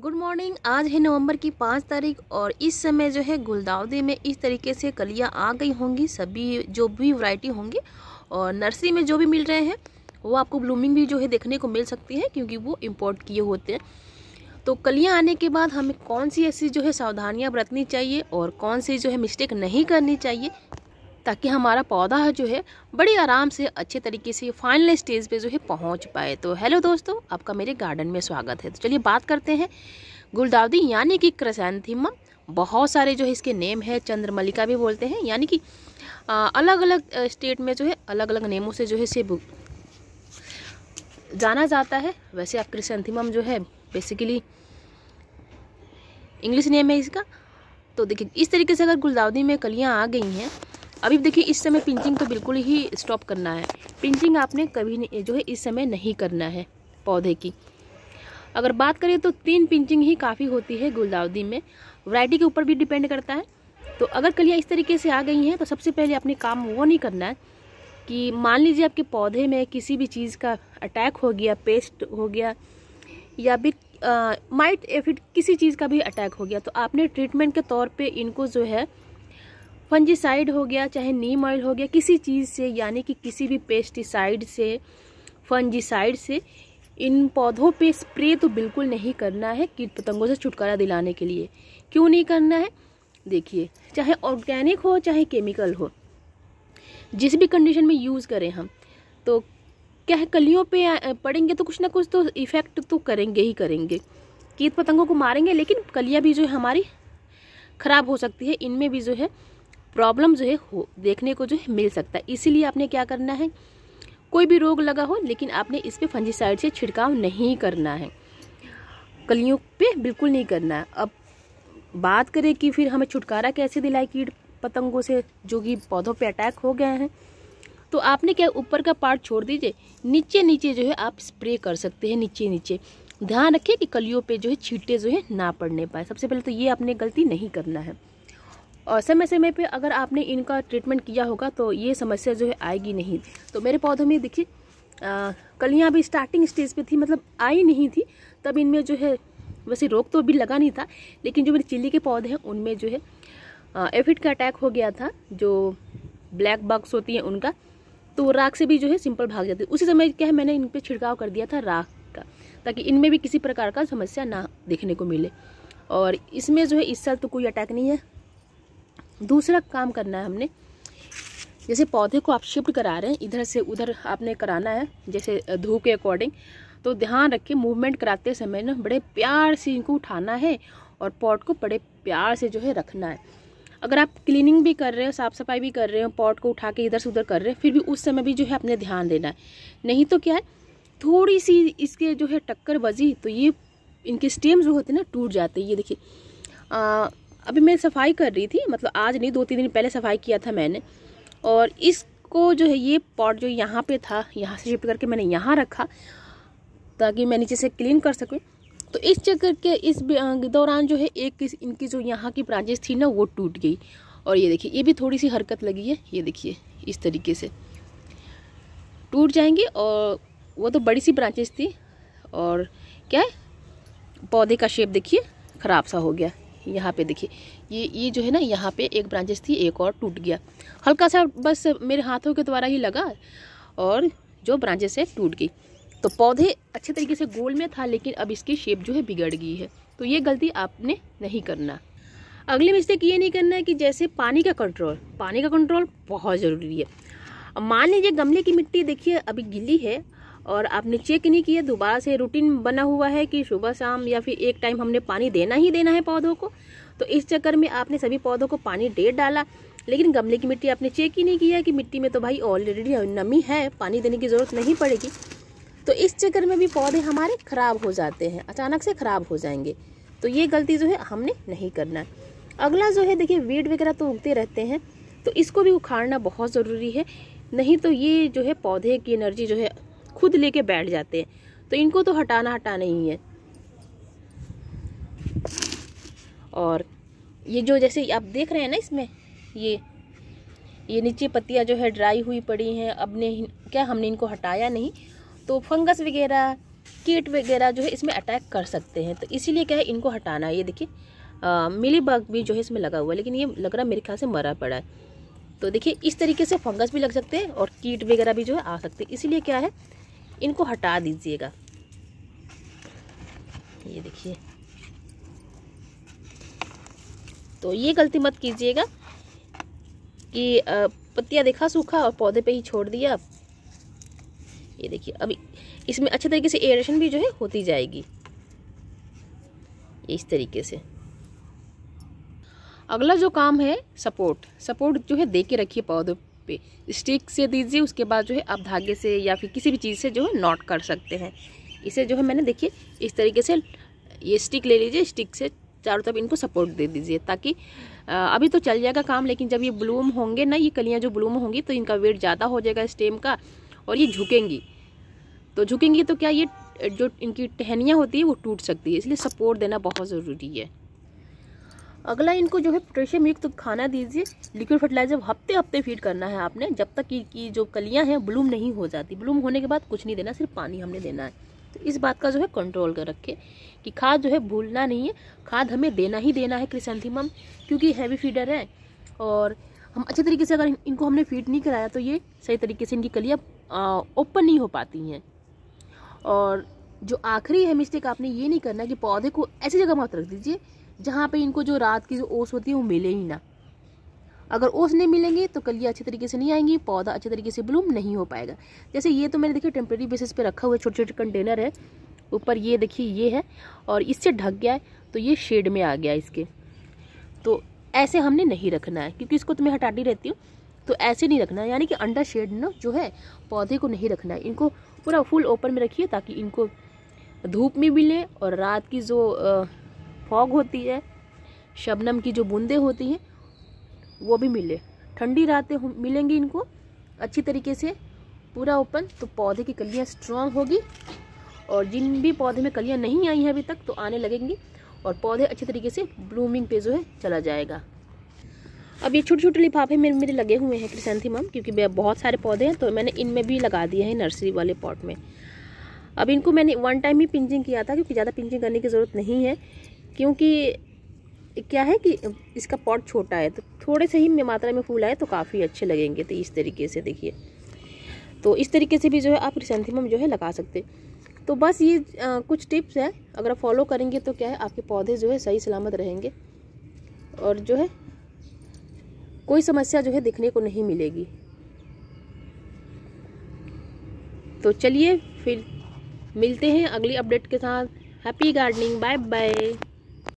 good morning आज है नवंबर की पाँच तारीख और इस समय जो है गुलदावदे में इस तरीके से कलियां आ गई होंगी सभी जो भी वैरायटी होंगी और नर्सरी में जो भी मिल रहे हैं वो आपको ब्लूमिंग भी जो है देखने को मिल सकती है क्योंकि वो इम्पोर्ट किए होते हैं तो कलियां आने के बाद हमें कौन सी ऐसी जो है सावधानियाँ बरतनी चाहिए और कौन सी जो है मिस्टेक नहीं करनी चाहिए ताकि हमारा पौधा जो है बड़े आराम से अच्छे तरीके से फाइनल स्टेज पे जो है पहुंच पाए तो हेलो दोस्तों आपका मेरे गार्डन में स्वागत है तो चलिए बात करते हैं गुलदावदी यानी कि क्रसैंथीमा बहुत सारे जो है इसके नेम है चंद्रमलिका भी बोलते हैं यानी कि अलग अलग स्टेट में जो है अलग अलग नेमों से जो है इसे जाना जाता है वैसे आप क्रिसेंथिमम जो है बेसिकली इंग्लिश नेम है इसका तो देखिए इस तरीके से अगर गुलदावदी में कलियाँ आ गई हैं अभी देखिए इस समय पिंचिंग तो बिल्कुल ही स्टॉप करना है पिंचिंग आपने कभी नहीं जो है इस समय नहीं करना है पौधे की अगर बात करें तो तीन पिंचिंग ही काफ़ी होती है गुलदाउदी में वैरायटी के ऊपर भी डिपेंड करता है तो अगर कलियाँ इस तरीके से आ गई हैं तो सबसे पहले आपने काम वो नहीं करना है कि मान लीजिए आपके पौधे में किसी भी चीज़ का अटैक हो गया पेस्ट हो गया या फिर माइट या फिर किसी चीज़ का भी अटैक हो गया तो आपने ट्रीटमेंट के तौर पे इनको जो है फंजीसाइड हो गया चाहे नीम ऑयल हो गया किसी चीज़ से यानी कि किसी भी पेस्टिसाइड से फंजीसाइड से इन पौधों पे स्प्रे तो बिल्कुल नहीं करना है कीट पतंगों से छुटकारा दिलाने के लिए क्यों नहीं करना है देखिए चाहे ऑर्गेनिक हो चाहे केमिकल हो जिस भी कंडीशन में यूज़ करें हम तो क्या कलियों पे पड़ेंगे तो कुछ ना कुछ तो इफ़ेक्ट तो करेंगे ही करेंगे कीट पतंगों को मारेंगे लेकिन कलियाँ भी जो है हमारी ख़राब हो सकती है इनमें भी जो है प्रॉब्लम जो है हो देखने को जो है मिल सकता है इसीलिए आपने क्या करना है कोई भी रोग लगा हो लेकिन आपने इस पर फंजीसाइड से छिड़काव नहीं करना है कलियों पे बिल्कुल नहीं करना है अब बात करें कि फिर हमें छुटकारा कैसे दिलाए कीट पतंगों से जो कि पौधों पे अटैक हो गए हैं तो आपने क्या ऊपर का पार्ट छोड़ दीजिए नीचे नीचे जो है आप स्प्रे कर सकते हैं नीचे नीचे ध्यान रखें कि कलियों पे जो है छींटे जो है ना पड़ने पाए सबसे पहले तो ये आपने गलती नहीं करना है और समय समय पे अगर आपने इनका ट्रीटमेंट किया होगा तो ये समस्या जो है आएगी नहीं तो मेरे पौधों में देखिए कलियाँ अभी स्टार्टिंग स्टेज पे थी मतलब आई नहीं थी तब इनमें जो है वैसे रोग तो अभी लगा नहीं था लेकिन जो मेरे चिल्ली के पौधे हैं उनमें जो है एफिड का अटैक हो गया था जो ब्लैक बग्स होती हैं उनका तो राख से भी जो है सिंपल भाग जाती उसी समय क्या है मैंने इन पर छिड़काव कर दिया था राख का ताकि इनमें भी किसी प्रकार का समस्या ना देखने को मिले और इसमें जो है इस साल तो कोई अटैक नहीं है दूसरा काम करना है हमने जैसे पौधे को आप शिफ्ट करा रहे हैं इधर से उधर आपने कराना है जैसे धूप के अकॉर्डिंग तो ध्यान रखें मूवमेंट कराते समय ना बड़े प्यार से इनको उठाना है और पॉट को बड़े प्यार से जो है रखना है अगर आप क्लीनिंग भी कर रहे हो साफ़ सफाई भी कर रहे हो पॉट को उठा के इधर से उधर कर रहे हैं फिर भी उस समय भी जो है अपने ध्यान देना है नहीं तो क्या है थोड़ी सी इसके जो है टक्कर बजी तो ये इनके स्टेम जो होते हैं ना टूट जाते हैं ये देखिए अभी मैं सफाई कर रही थी मतलब आज नहीं दो तीन दिन पहले सफाई किया था मैंने और इसको जो है ये पॉट जो यहाँ पे था यहाँ से शिफ्ट करके मैंने यहाँ रखा ताकि मैं नीचे से क्लीन कर सकूँ तो इस चक्कर के इस दौरान जो है एक इनकी जो यहाँ की ब्रांचेस थी ना वो टूट गई और ये देखिए ये भी थोड़ी सी हरकत लगी है ये देखिए इस तरीके से टूट जाएंगे और वो तो बड़ी सी ब्रांचेस थी और क्या है पौधे का शेप देखिए ख़राब सा हो गया यहाँ पे देखिए ये ये जो है ना यहाँ पे एक ब्रांचेस थी एक और टूट गया हल्का सा बस मेरे हाथों के द्वारा ही लगा और जो ब्रांचेस है टूट गई तो पौधे अच्छे तरीके से गोल में था लेकिन अब इसकी शेप जो है बिगड़ गई है तो ये गलती आपने नहीं करना अगले मिस्टेक ये नहीं करना है कि जैसे पानी का कंट्रोल पानी का कंट्रोल बहुत ज़रूरी है मान लीजिए गमले की मिट्टी देखिए अभी गिली है और आपने चेक नहीं किया दोबारा से रूटीन बना हुआ है कि सुबह शाम या फिर एक टाइम हमने पानी देना ही देना है पौधों को तो इस चक्कर में आपने सभी पौधों को पानी डेट डाला लेकिन गमले की मिट्टी आपने चेक ही नहीं किया कि मिट्टी में तो भाई ऑलरेडी नमी है पानी देने की ज़रूरत नहीं पड़ेगी तो इस चक्कर में भी पौधे हमारे ख़राब हो जाते हैं अचानक से ख़राब हो जाएंगे तो ये गलती जो है हमने नहीं करना है अगला जो है देखिए वीड वगैरह तो उगते रहते हैं तो इसको भी उखाड़ना बहुत ज़रूरी है नहीं तो ये जो है पौधे की एनर्जी जो है खुद लेके बैठ जाते हैं तो इनको तो हटाना हटाना ही है और ये जो जैसे आप देख रहे हैं ना इसमें ये ये नीचे पत्तियाँ जो है ड्राई हुई पड़ी हैं अब ने क्या हमने इनको हटाया नहीं तो फंगस वगैरह कीट वगैरह जो है इसमें अटैक कर सकते हैं तो इसीलिए क्या है इनको हटाना ये देखिए मिली बग भी जो है इसमें लगा हुआ है लेकिन ये लग रहा मेरे ख्याल से मरा पड़ा है तो देखिए इस तरीके से फंगस भी लग सकते हैं और कीट वगैरह भी जो है आ सकते हैं इसीलिए क्या है इनको हटा दीजिएगा ये देखिए तो ये गलती मत कीजिएगा कि पत्तियाँ देखा सूखा और पौधे पे ही छोड़ दिया ये देखिए अब इसमें अच्छे तरीके से एयरेशन भी जो है होती जाएगी इस तरीके से अगला जो काम है सपोर्ट सपोर्ट जो है दे के रखिए पौधे पे स्टिक से दीजिए उसके बाद जो है आप धागे से या फिर किसी भी चीज़ से जो है नॉट कर सकते हैं इसे जो है मैंने देखिए इस तरीके से ये स्टिक ले लीजिए स्टिक से चारों तरफ इनको सपोर्ट दे दीजिए ताकि अभी तो चल जाएगा काम लेकिन जब ये ब्लूम होंगे ना ये कलियाँ जो ब्लूम होंगी तो इनका वेट ज़्यादा हो जाएगा स्टेम का और ये झुकेंगी तो झुकेंगी तो क्या ये जो इनकी टहनियाँ होती है वो टूट सकती है इसलिए सपोर्ट देना बहुत ज़रूरी है अगला इनको जो है पोटेशियम युक्त तो खाना दीजिए लिक्विड फर्टिलाइजर हफ्ते हफ्ते फीड करना है आपने जब तक कि जो कलियां हैं ब्लूम नहीं हो जाती ब्लूम होने के बाद कुछ नहीं देना सिर्फ पानी हमने देना है तो इस बात का जो है कंट्रोल कर रखें कि खाद जो है भूलना नहीं है खाद हमें देना ही देना है क्रिसेंथिमम क्योंकि हैवी फीडर है और हम अच्छे तरीके से अगर इनको हमने फीड नहीं कराया तो ये सही तरीके से इनकी कलियाँ ओपन नहीं हो पाती हैं और जो आखिरी है मिस्टेक आपने ये नहीं करना कि पौधे को ऐसी जगह मत रख दीजिए जहाँ पे इनको जो रात की जो ओस होती है वो मिले ही ना अगर ओस नहीं मिलेंगे तो कलिया अच्छे तरीके से नहीं आएंगी पौधा अच्छे तरीके से ब्लूम नहीं हो पाएगा जैसे ये तो मैंने देखिए टेम्प्रेरी बेसिस पे रखा हुआ है छोटे छोटे कंटेनर है ऊपर ये देखिए ये है और इससे ढक गया है तो ये शेड में आ गया इसके तो ऐसे हमने नहीं रखना है क्योंकि इसको तो मैं हटाती रहती हूँ तो ऐसे नहीं रखना है यानी कि अंडर शेड ना जो है पौधे को नहीं रखना है इनको पूरा फुल ओपन में रखिए ताकि इनको धूप में मिले और रात की जो फॉग होती है शबनम की जो बूंदें होती हैं वो भी मिले ठंडी रातें मिलेंगी इनको अच्छी तरीके से पूरा ओपन तो पौधे की कलियाँ स्ट्रांग होगी और जिन भी पौधे में कलियाँ नहीं आई हैं अभी तक तो आने लगेंगी और पौधे अच्छे तरीके से ब्लूमिंग पे जो है चला जाएगा अब ये छोटे छोटे लिफाफे मेरे मेरे लगे हुए हैं क्रिसेंथीमम क्योंकि बहुत सारे पौधे हैं तो मैंने इनमें भी लगा दिए हैं नर्सरी वाले पॉट में अब इनको मैंने वन टाइम ही पिंजिंग किया था क्योंकि ज़्यादा पिंजिंग करने की ज़रूरत नहीं है क्योंकि क्या है कि इसका पॉट छोटा है तो थोड़े से ही मात्रा में फूल आए तो काफ़ी अच्छे लगेंगे तो इस तरीके से देखिए तो इस तरीके से भी जो है आप रिसेंथीमम जो है लगा सकते तो बस ये आ, कुछ टिप्स हैं अगर आप फॉलो करेंगे तो क्या है आपके पौधे जो है सही सलामत रहेंगे और जो है कोई समस्या जो है देखने को नहीं मिलेगी तो चलिए फिर मिलते हैं अगली अपडेट के साथ हैप्पी गार्डनिंग बाय बाय